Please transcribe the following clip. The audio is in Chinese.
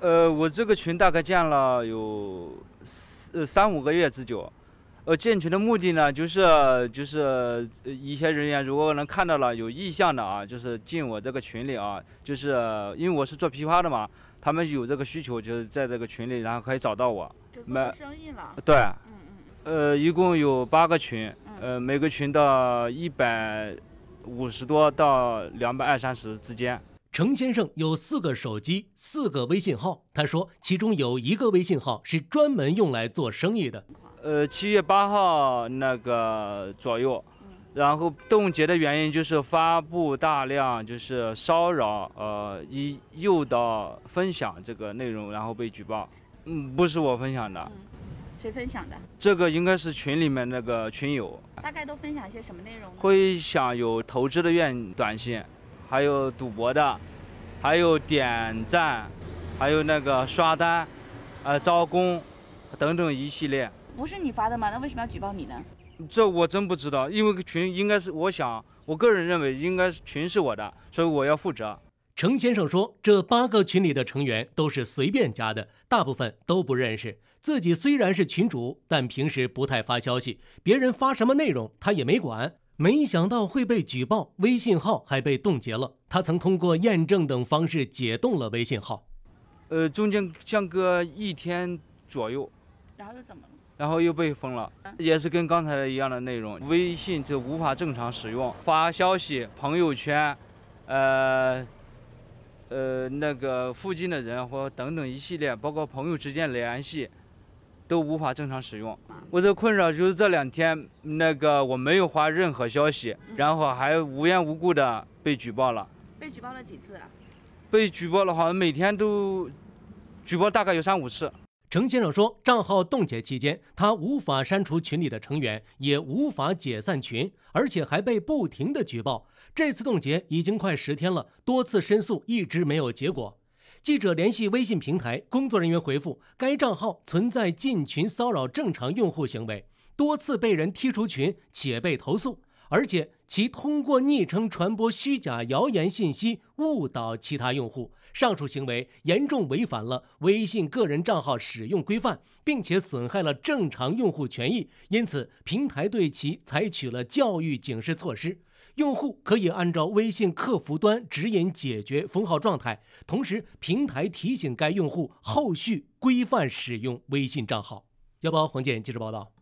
呃，我这个群大概建了有三五个月之久。呃，建群的目的呢，就是就是一些人员如果能看到了有意向的啊，就是进我这个群里啊，就是因为我是做批发的嘛，他们有这个需求，就是在这个群里，然后可以找到我。买生意了。对。嗯嗯呃，一共有八个群，呃，每个群到一百五十多到两百二三十之间。程先生有四个手机，四个微信号。他说，其中有一个微信号是专门用来做生意的。呃，七月八号那个左右，然后冻结的原因就是发布大量就是骚扰，呃，以诱导分享这个内容，然后被举报。嗯，不是我分享的。谁分享的？这个应该是群里面那个群友。大概都分享些什么内容？会想有投资的愿短信。还有赌博的，还有点赞，还有那个刷单，呃，招工等等一系列。不是你发的吗？那为什么要举报你呢？这我真不知道，因为群应该是，我想，我个人认为应该是群是我的，所以我要负责。程先生说，这八个群里的成员都是随便加的，大部分都不认识。自己虽然是群主，但平时不太发消息，别人发什么内容他也没管。没想到会被举报，微信号还被冻结了。他曾通过验证等方式解冻了微信号，呃，中间相隔一天左右，然后又怎么了？然后又被封了，也是跟刚才一样的内容，微信就无法正常使用，发消息、朋友圈，呃，呃，那个附近的人或等等一系列，包括朋友之间联系。都无法正常使用。我的困扰就是这两天，那个我没有发任何消息，然后还无缘无故的被举报了。被举报了几次？被举报了，好像每天都举报，大概有三五次。程先生说，账号冻结期间，他无法删除群里的成员，也无法解散群，而且还被不停的举报。这次冻结已经快十天了，多次申诉一直没有结果。记者联系微信平台工作人员，回复该账号存在进群骚扰正常用户行为，多次被人踢出群且被投诉，而且其通过昵称传播虚假谣言信息，误导其他用户。上述行为严重违反了微信个人账号使用规范，并且损害了正常用户权益，因此平台对其采取了教育警示措施。用户可以按照微信客服端指引解决封号状态，同时平台提醒该用户后续规范使用微信账号。要不，黄健，记者报道。